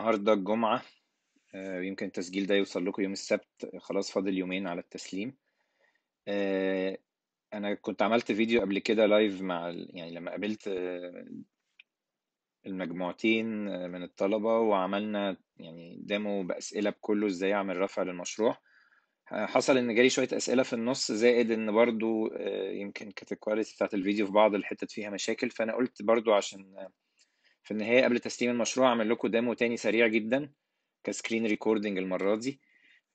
النهارده الجمعة آه، يمكن التسجيل ده يوصل لكم يوم السبت خلاص فاضل يومين على التسليم آه، أنا كنت عملت فيديو قبل كده لايف مع يعني لما قابلت آه، المجموعتين من الطلبة وعملنا يعني ديمو بأسئلة بكله ازاي أعمل رفع للمشروع حصل إن جالي شوية أسئلة في النص زائد إن برضو يمكن كانت الكواليتي بتاعت الفيديو في بعض الحتت فيها مشاكل فأنا قلت برضو عشان في النهاية قبل تسليم المشروع عامل لكم ديمو تاني سريع جدا كسكرين ريكوردنج المرة دي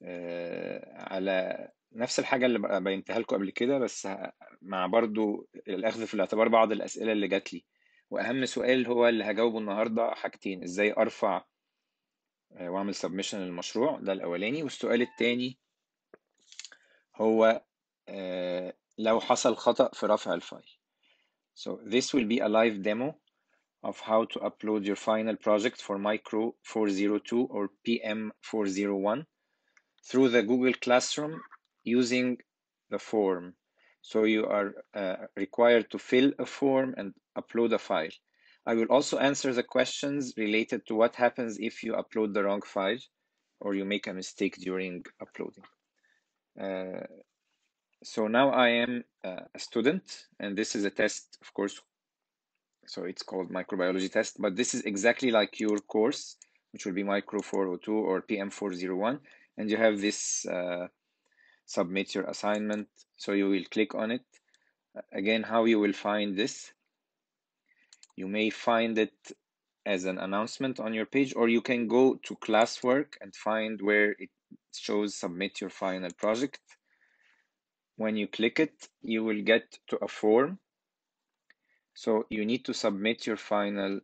آه، على نفس الحاجة اللي بينتهى لكم قبل كده بس مع برضو الأخذ في الاعتبار بعض الأسئلة اللي جات لي وأهم سؤال هو اللي هجاوبه النهاردة حاجتين إزاي أرفع آه، وأعمل سبمشن للمشروع ده الأولاني والسؤال التاني هو آه، لو حصل خطأ في رفع الفايل So this will be a live demo of how to upload your final project for Micro 402 or PM 401 through the Google Classroom using the form. So you are uh, required to fill a form and upload a file. I will also answer the questions related to what happens if you upload the wrong file or you make a mistake during uploading. Uh, so now I am uh, a student and this is a test, of course, so it's called microbiology test but this is exactly like your course which will be micro 402 or pm 401 and you have this uh, submit your assignment so you will click on it again how you will find this you may find it as an announcement on your page or you can go to classwork and find where it shows submit your final project when you click it you will get to a form so you need to submit your final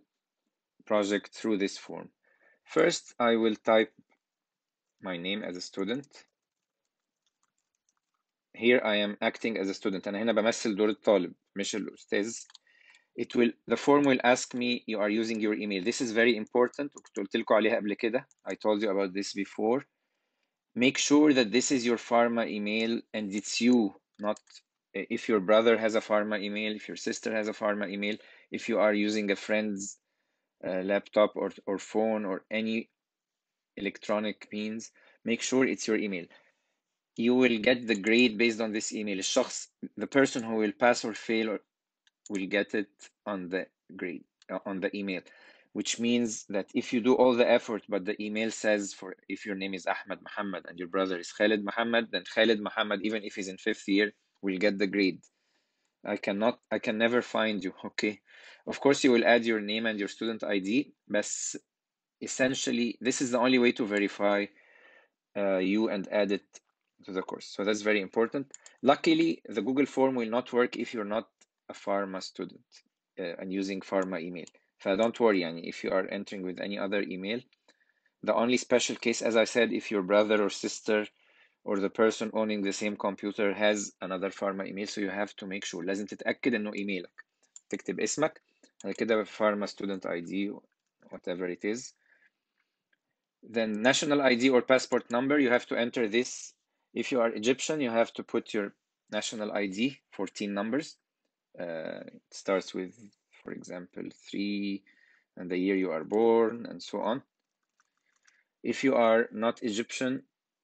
project through this form. First, I will type my name as a student. Here I am acting as a student. أنا هنا بمثل دور الطالب مش It will, the form will ask me you are using your email. This is very important. I told you about this before. Make sure that this is your pharma email and it's you, not if your brother has a pharma email, if your sister has a pharma email, if you are using a friend's uh, laptop or, or phone or any electronic means, make sure it's your email. You will get the grade based on this email. الشخص, the person who will pass or fail or, will get it on the grade, uh, on the email, which means that if you do all the effort, but the email says for if your name is Ahmed Muhammad and your brother is Khalid Muhammad, then Khalid Muhammad, even if he's in fifth year, will get the grade. I cannot I can never find you, okay? Of course you will add your name and your student ID, but essentially this is the only way to verify uh, you and add it to the course. So that's very important. Luckily, the Google form will not work if you're not a pharma student uh, and using pharma email. So don't worry, Annie, if you are entering with any other email. The only special case, as I said, if your brother or sister or the person owning the same computer has another Pharma email, so you have to make sure لازم تتاكد انه ايميلك تكتب اسمك بعد كده Pharma student ID whatever it is then national ID or passport number you have to enter this if you are Egyptian you have to put your national ID 14 numbers uh, it starts with for example 3 and the year you are born and so on if you are not Egyptian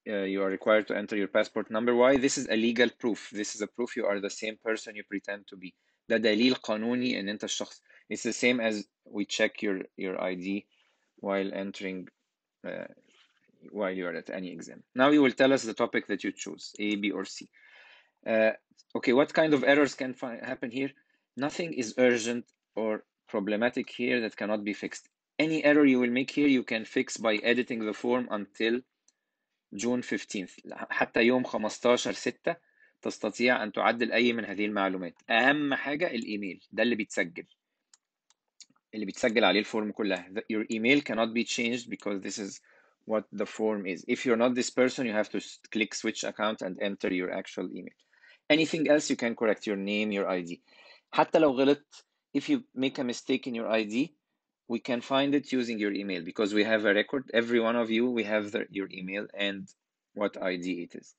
uh, you are required to enter your passport number why this is a legal proof this is a proof you are the same person you pretend to be ده دليل قانوني ان انت it's the same as we check your your ID while entering uh, while you are at any exam now you will tell us the topic that you choose A B or C uh, okay what kind of errors can happen here nothing is urgent or problematic here that cannot be fixed any error you will make here you can fix by editing the form until جون 15 حتى يوم 15 6 تستطيع أن تعدل أي من هذه المعلومات أهم حاجة الإيميل ده اللي بيتسجل اللي بيتسجل عليه الفورم كلها your email cannot be changed because this is what the form is if you're not this person you have to click switch account and enter your actual email anything else you can correct your name your ID حتى لو غلطت if you make a mistake in your ID we can find it using your email because we have a record. Every one of you, we have the, your email and what ID it is.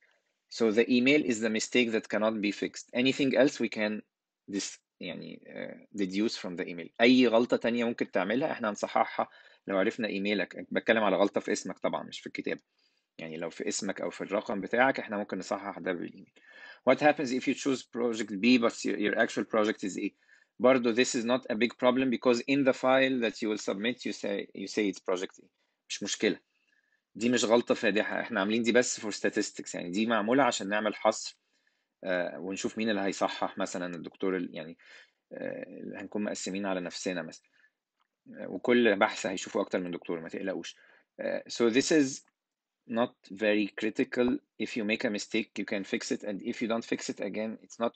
So the email is the mistake that cannot be fixed. Anything else we can this يعني uh, deduce from the email. أي غلطة تانية ممكن تعملها احنا نصححها. لو عرفنا ايميلك بتكلم على غلطة في اسمك طبعا مش في الكتاب. يعني لو في اسمك او في الرقم بتاعك احنا ممكن نصحح ده بالايميل. What happens if you choose project B but your actual project is A? برضه this is not a big problem because in the file that you will submit you say you say it's project A مش مشكلة دي مش غلطة فادحة احنا عاملين دي بس for statistics يعني دي معمولة عشان نعمل حصر آه ونشوف مين اللي هيصحح مثلا الدكتور يعني آه هنكون مقسمين على نفسنا مثلا وكل بحث هيشوفوا اكتر من دكتور ما تقلقوش so this is not very critical if you make a mistake you can fix it and if you don't fix it again it's not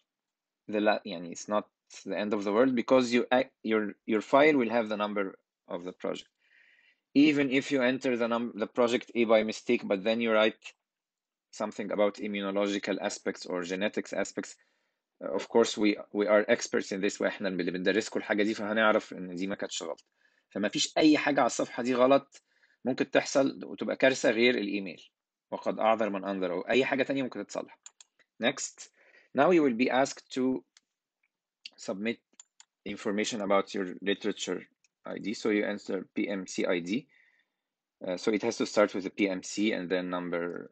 the la يعني it's not it's the end of the world because you your your file will have the number of the project even if you enter the num the project e by mistake but then you write something about immunological aspects or genetics aspects uh, of course we we are experts in this way. واحنا اللي بندرسكم الحاجه دي فهنعرف ان دي ما كانتش غلط فما فيش اي حاجه على الصفحه دي غلط ممكن تحصل وتبقى كارثه غير الايميل وقد اعذر من انذر او اي حاجه تانية ممكن تتصلح next now you will be asked to submit information about your literature ID. So you answer PMC ID. Uh, so it has to start with a PMC and then number,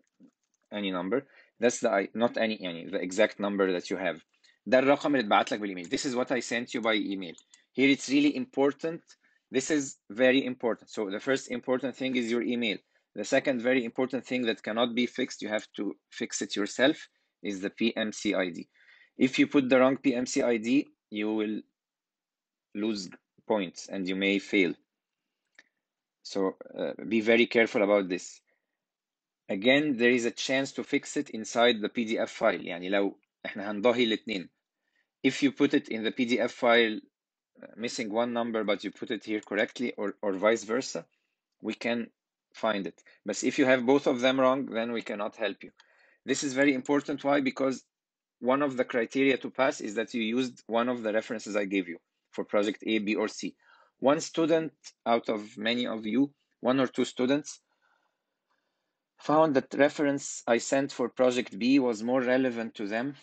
any number. That's the, not any, any, the exact number that you have. This is what I sent you by email. Here it's really important. This is very important. So the first important thing is your email. The second very important thing that cannot be fixed, you have to fix it yourself, is the PMC ID. If you put the wrong PMC ID, you will lose points and you may fail. So uh, be very careful about this. Again, there is a chance to fix it inside the PDF file. يعني لو احنا هنضاهي الاثنين. If you put it in the PDF file, uh, missing one number, but you put it here correctly or, or vice versa, we can find it. But if you have both of them wrong, then we cannot help you. This is very important. Why? Because one of the criteria to pass is that you used one of the references I gave you for project A, B, or C. One student out of many of you, one or two students, found that reference I sent for project B was more relevant to them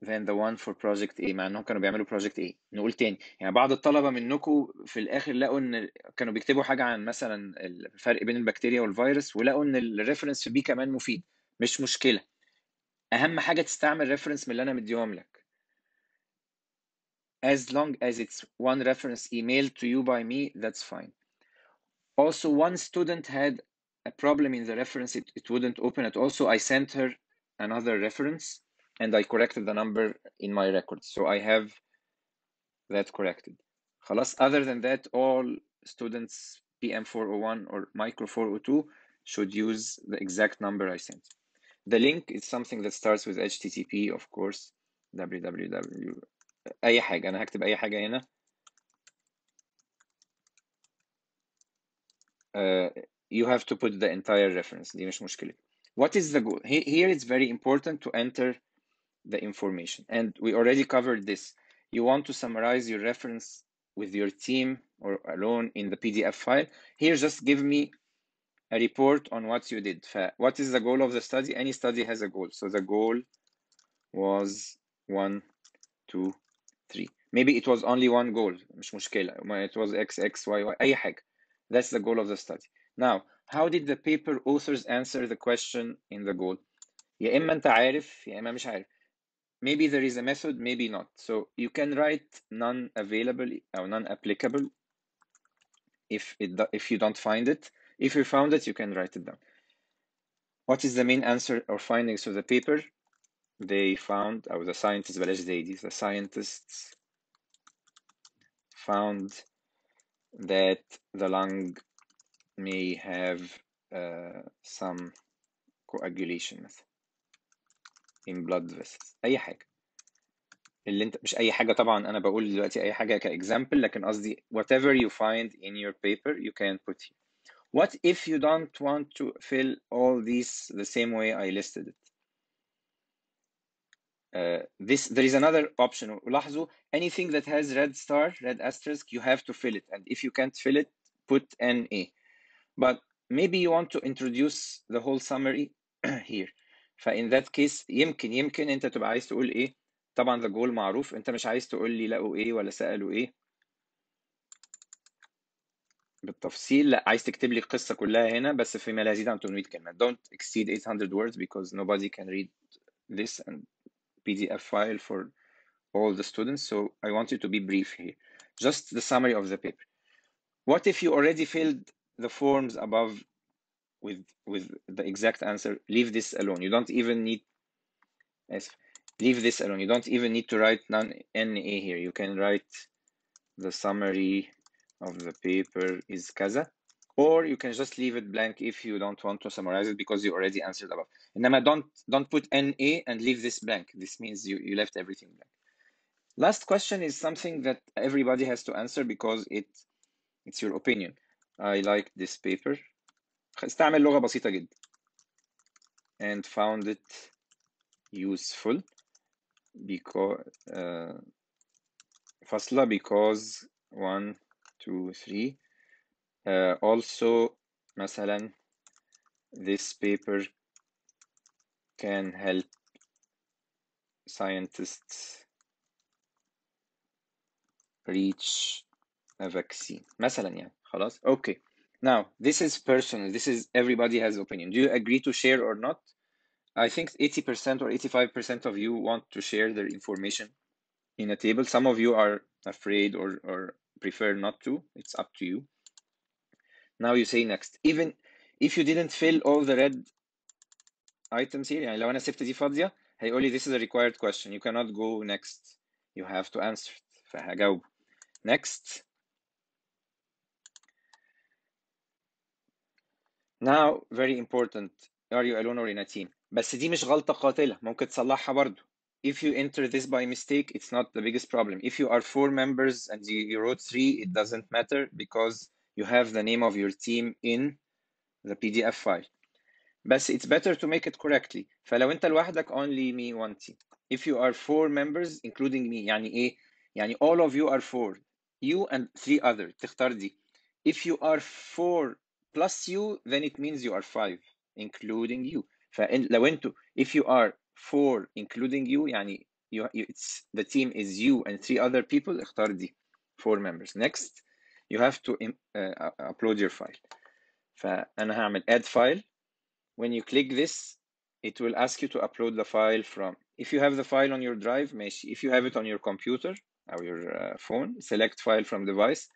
than the one for project A مع انهم كانوا بيعملوا project A نقول تاني يعني بعض الطلبه منكم في الاخر لقوا ان كانوا بيكتبوا حاجه عن مثلا الفرق بين البكتيريا والفيروس ولقوا ان الريفرنس في بي كمان مفيد مش مشكله اهم حاجه تستعمل ريفرنس من اللي انا مديهم لك as long as it's one reference email to you by me that's fine also one student had a problem in the reference it, it wouldn't open at all so i sent her another reference and i corrected the number in my record so i have that corrected خلاص other than that all students pm401 or micro 402 should use the exact number i sent the link is something that starts with HTTP of course www أي حاجة أنا هكتب أي حاجة هنا Uh, you have to put the entire reference دي مش مشكلة what is the goal here it's very important to enter the information and we already covered this you want to summarize your reference with your team or alone in the PDF file here just give me a report on what you did What is the goal of the study any study has a goal so the goal was one two three maybe it was only one goal it was x x y y أي that's the goal of the study now how did the paper authors answer the question in the goal maybe there is a method maybe not so you can write non available or non applicable if it if you don't find it if you found it, you can write it down. What is the main answer or findings of the paper? They found, or uh, the scientists, the scientists found that the lung may have uh, some coagulation in blood vessels اي حاجه اللي انت مش اي حاجة. طبعا انا بقول دلوقتي اي حاجه كاكزامبل لكن قصدي whatever you find in your paper you can put here what if you don't want to fill all these the same way I listed it? Uh, this there is another option anything that has red star red asterisk you have to fill it and if you can't fill it put NE. but maybe you want to introduce the whole summary here in that case يمكن يمكن أنت تبقى عايز تقول إيه طبعا the goal معروف أنت مش عايز تقول لي لقوا إيه ولا سألوا إيه بالتفصيل لا عايز تكتب لي القصه كلها هنا بس فيما لا يزيد عن 800 كلمه don't exceed 800 words because nobody can read this and PDF file for all the students so I want you to be brief here just the summary of the paper what if you already filled the forms above with with the exact answer leave this alone you don't even need yes, leave this alone you don't even need to write none NA here you can write the summary of the paper is kaza or you can just leave it blank if you don't want to summarize it because you already answered above. And don't don't put NA and leave this blank. This means you, you left everything blank. Last question is something that everybody has to answer because it it's your opinion. I like this paper. and found it useful because uh, all because one two, three. Uh, also, مثلا, this paper can help scientists reach a vaccine. مثلا يعني خلاص. Okay. Now, this is personal. This is everybody has opinion. Do you agree to share or not? I think 80% or 85% of you want to share their information in a table. Some of you are afraid or, or prefer not to, it's up to you. Now you say next. Even if you didn't fill all the red items here, I لو أنا سبت دي فاضية هيقول لي this is a required question. You cannot go next. You have to answer it. فهجاوب. Next. Now very important. Are you alone or in a team? بس دي مش غلطة قاتلة ممكن تصلحها برضو if you enter this by mistake, it's not the biggest problem. If you are four members and you, you wrote three, it doesn't matter because you have the name of your team in the PDF file. But it's better to make it correctly فلو انت لوحدك only me one team if you are four members including me يعني ايه يعني all of you are four you and three other تختار دي if you are four plus you then it means you are five including you فلو انتوا if you are Four, including you يعني you, it's the team is you and three other people اختار دي four members next you have to uh, uh, upload your file فأنا هعمل add file when you click this it will ask you to upload the file from if you have the file on your drive ماشي if you have it on your computer or your uh, phone select file from device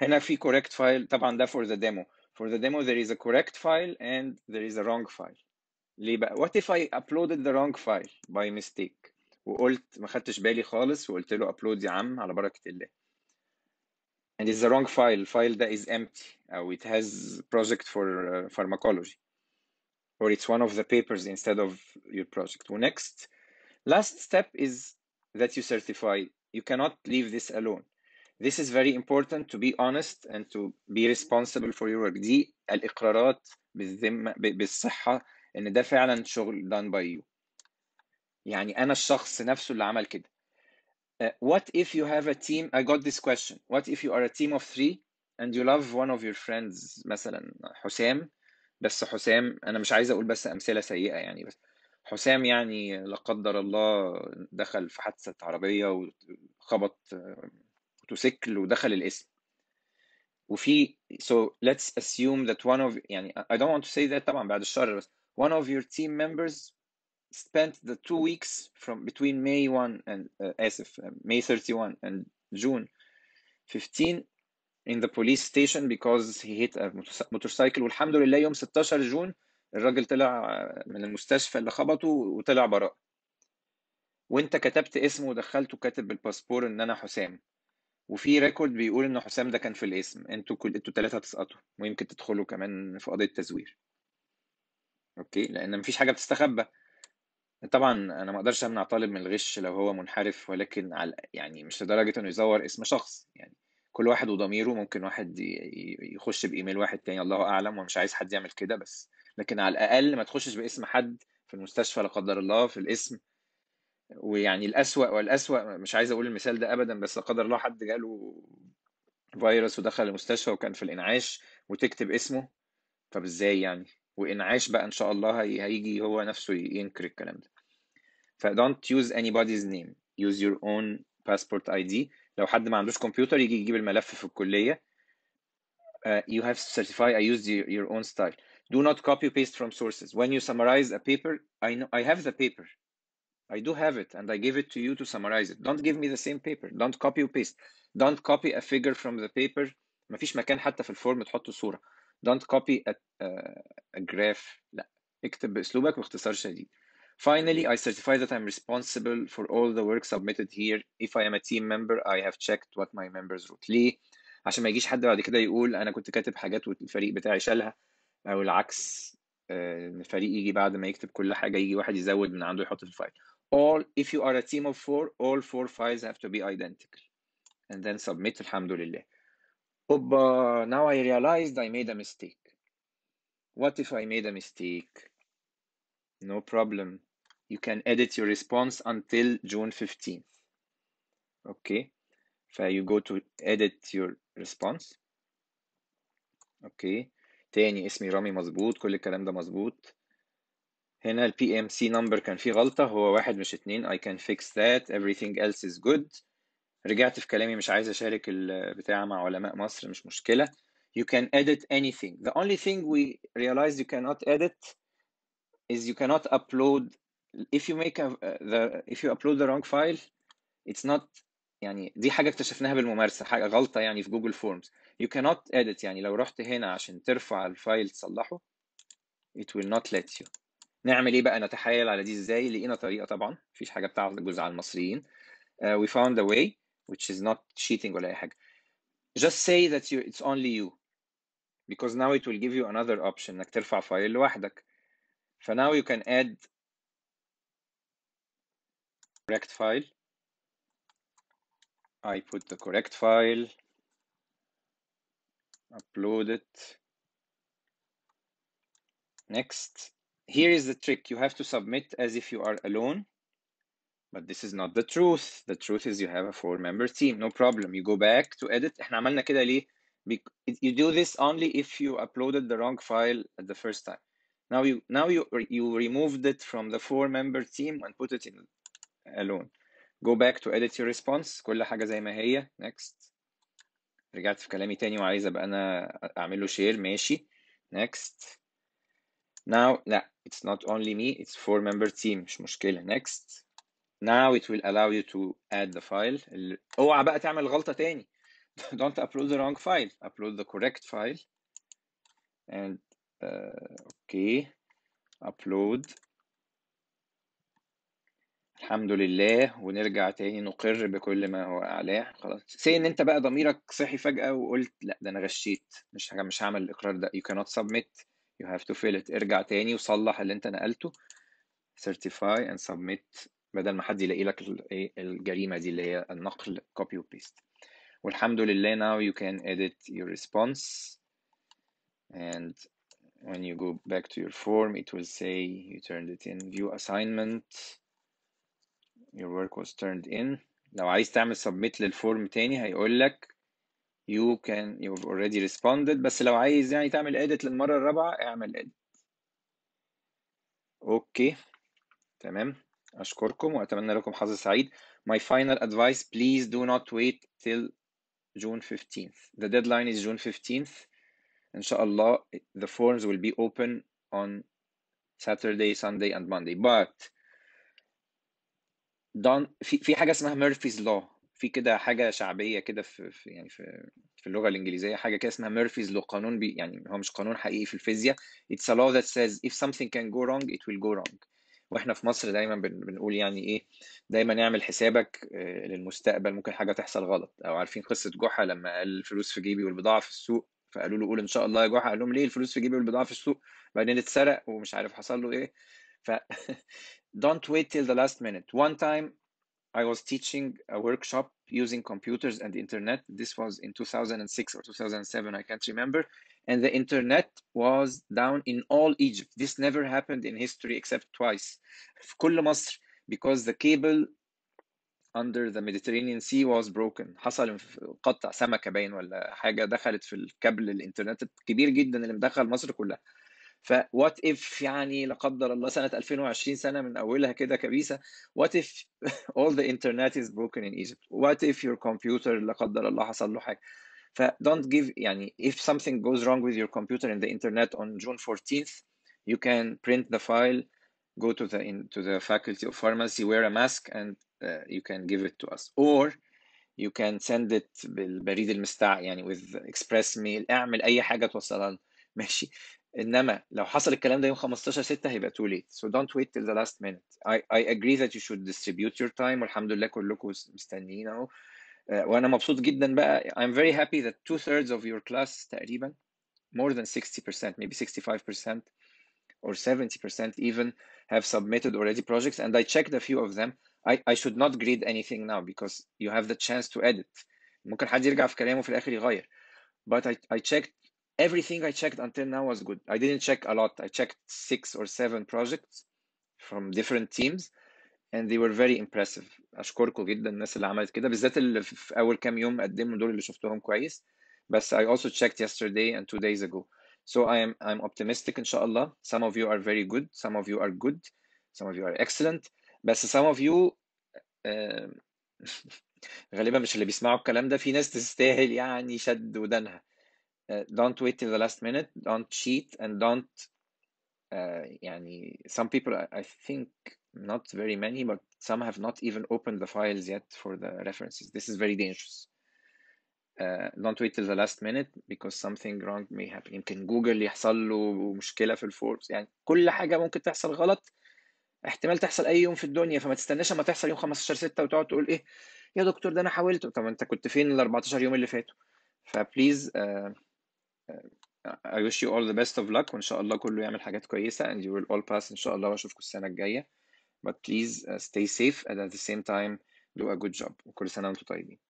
هنا في correct file طبعا ده for the demo for the demo there is a correct file and there is a wrong file what if I uploaded the wrong file by mistake وقلت ما خدتش بالي خالص وقلت له upload يا عم على بركة الله and it's the wrong file file that is empty Oh, it has project for uh, pharmacology or it's one of the papers instead of your project Next, last step is that you certify you cannot leave this alone this is very important to be honest and to be responsible for your work دي الإقرارات بالذمة بالصحة ان ده فعلا شغل دان باي يو يعني انا الشخص نفسه اللي عمل كده uh, what if you have a team I got this question what if you are a team of three and you love one of your friends مثلا حسام بس حسام انا مش عايز اقول بس امثله سيئه يعني بس حسام يعني لا قدر الله دخل في حادثه عربيه وخبط uh, موتوسيكل ودخل القسم وفي so let's assume that one of يعني I don't want to say that طبعا بعد الشر بس one of your team members spent the two weeks from between May 1 and uh, SF, uh, May 31 and June 15 in the police station because he hit a motorcycle والحمد لله يوم 16 جون الراجل طلع آه، من المستشفى اللي خبطه وطلع براء وانت كتبت اسمه ودخلته كاتب بالباسبور ان انا حسام وفي ريكورد بيقول ان حسام ده كان في الاسم انتوا كل انتوا ثلاثه تسقطوا ويمكن تدخلوا كمان في قضيه تزوير اوكي لان مفيش حاجه بتستخبى طبعا انا ما اقدرش امنع طالب من الغش لو هو منحرف ولكن على يعني مش لدرجه انه يزور اسم شخص يعني كل واحد وضميره ممكن واحد يخش بايميل واحد تاني الله اعلم ومش عايز حد يعمل كده بس لكن على الاقل ما تخشش باسم حد في المستشفى لا قدر الله في الاسم ويعني الأسوأ والأسوأ مش عايز أقول المثال ده أبدا بس لا قدر الله حد جاله فيروس ودخل المستشفى وكان في الإنعاش وتكتب اسمه طب إزاي يعني وانعاش بقى ان شاء الله هيجي هو نفسه ينكر الكلام ده ف don't use anybody's name use your own passport ID لو حد ما عندوش كمبيوتر يجي يجيب الملف في الكلية uh, you have to certify I used your, own style do not copy paste from sources when you summarize a paper I know I have the paper I do have it and I give it to you to summarize it don't give me the same paper don't copy paste don't copy a figure from the paper ما فيش مكان حتى في الفورم تحط صورة don't copy a, a graph لا اكتب باسلوبك باختصار شديد Finally, I certify that I'm responsible for all the work submitted here. If I am a team member, I have checked what my members wrote. ليه؟ عشان ما يجيش حد بعد كده يقول أنا كنت كاتب حاجات والفريق بتاعي شالها أو العكس إن فريق يجي بعد ما يكتب كل حاجة يجي واحد يزود من عنده يحط في الفايل. All if you are a team of four, all four files have to be identical. And then submit الحمد لله. Uh, now I realized I made a mistake. What if I made a mistake? No problem. You can edit your response until June 15th. Okay. So uh, you go to edit your response. Okay. تاني اسمي رامي مظبوط كل الكلام ده مظبوط هنا ال PMC number كان فيه غلطة هو واحد مش اتنين I can fix that everything else is good رجعت في كلامي مش عايز اشارك البتاع مع علماء مصر مش مشكله you can edit anything the only thing we realize you cannot edit is you cannot upload if you make a, the if you upload the wrong file it's not يعني دي حاجه اكتشفناها بالممارسه حاجه غلطه يعني في جوجل فورمز you cannot edit يعني لو رحت هنا عشان ترفع الفايل تصلحه it will not let you نعمل ايه بقى نتحايل على دي ازاي لقينا طريقه طبعا مفيش حاجه بتاع جزء على المصريين uh, we found a way which is not cheating Just say that you, it's only you. Because now it will give you another option For now, you can add correct file. I put the correct file, upload it. Next, here is the trick. You have to submit as if you are alone but this is not the truth the truth is you have a four member team no problem you go back to edit you do this only if you uploaded the wrong file at the first time now you now you you removed it from the four member team and put it in alone go back to edit your response كل حاجه زي ما هي next رجعت في كلامي تاني وعايز ابقى انا اعمل له شير ماشي next now لا it's not only me it's four member team مش مشكله next now it will allow you to add the file اوعى بقى تعمل غلطه تاني don't upload the wrong file upload the correct file and uh, okay upload الحمد لله ونرجع تاني نقر بكل ما هو اعلاه خلاص سي ان انت بقى ضميرك صحي فجاه وقلت لا ده انا غشيت مش مش هعمل الاقرار ده you cannot submit you have to fill it ارجع تاني وصلح اللي انت نقلته certify and submit بدل ما حد يلاقي لك الجريمه دي اللي هي النقل copy وبيست والحمد لله now you can edit your response and when you go back to your form it will say you turned it in view assignment your work was turned in لو عايز تعمل submit للفورم تاني هيقول لك you can you've already responded بس لو عايز يعني تعمل edit للمرة الرابعة اعمل edit اوكي تمام أشكركم وأتمنى لكم حظ سعيد. My final advice please do not wait till June 15th. The deadline is June 15th. إن شاء الله the forms will be open on Saturday, Sunday and Monday. But don't في في حاجه اسمها Murphy's Law. في كده حاجه شعبيه كده في, في يعني في في اللغه الانجليزيه حاجه كده اسمها Murphy's Law قانون بي يعني هو مش قانون حقيقي في الفيزياء it's a law that says if something can go wrong it will go wrong واحنا في مصر دايما بنقول يعني ايه دايما اعمل حسابك آه، للمستقبل ممكن حاجه تحصل غلط او عارفين قصه جحا لما قال الفلوس في جيبي والبضاعه في السوق فقالوا له قول ان شاء الله يا جحا قال لهم ليه الفلوس في جيبي والبضاعه في السوق بعدين اتسرق ومش عارف حصل له ايه ف don't wait till the last minute one time I was teaching a workshop using computers and the internet. This was in 2006 or 2007, I can't remember. And the internet was down in all Egypt. This never happened in history except twice. because the cable under the Mediterranean Sea was broken حصل قطع سمكة باين ولا حاجة دخلت في الكابل الانترنت الكبير جدا اللي مدخل مصر كلها فوات اف يعني لا قدر الله سنه 2020 سنه من اولها كده كبيسه وات اف all the internet is broken in Egypt what if your computer لا قدر الله حصل له حاجه ف don't give يعني if something goes wrong with your computer in the internet on June 14th you can print the file go to the in, to the faculty of pharmacy wear a mask and uh, you can give it to us or you can send it بالبريد المستع يعني with express mail اعمل اي حاجه توصلها ماشي انما لو حصل الكلام ده يوم 15 6 هيبقى too late so don't wait till the last minute I, I agree that you should distribute your time والحمد لله كلكم مستنيين اهو وانا مبسوط جدا بقى I'm very happy that two thirds of your class تقريبا more than 60% maybe 65% or 70% even have submitted already projects and I checked a few of them I, I should not grade anything now because you have the chance to edit ممكن حد يرجع في كلامه في الاخر يغير but I, I checked everything I checked until now was good. I didn't check a lot. I checked six or seven projects from different teams and they were very impressive. اشكركم جدا الناس اللي عملت كده بالذات اللي في اول كام يوم قدموا دول اللي شفتهم كويس بس I also checked yesterday and two days ago. So I am I'm optimistic إن شاء الله. Some of you are very good, some of you are good, some of you are excellent. بس some of you uh, غالبا مش اللي بيسمعوا الكلام ده في ناس تستاهل يعني شد uh, don't wait till the last minute don't cheat and don't uh, يعني some people I, I think not very many but some have not even opened the files yet for the references this is very dangerous Uh, don't wait till the last minute because something wrong may happen يمكن جوجل يحصل له مشكله في الفوربس يعني كل حاجه ممكن تحصل غلط احتمال تحصل اي يوم في الدنيا فما تستناش اما تحصل يوم 15 6 وتقعد تقول ايه يا دكتور ده انا حاولت طب انت كنت فين ال 14 يوم اللي فاتوا فبليز uh, I wish you all the best of luck وإن شاء الله كله يعمل حاجات كويسة and you will all pass إن شاء الله وأشوفكم السنة الجاية but please stay safe and at the same time do a good job وكل سنة وأنتم طيبين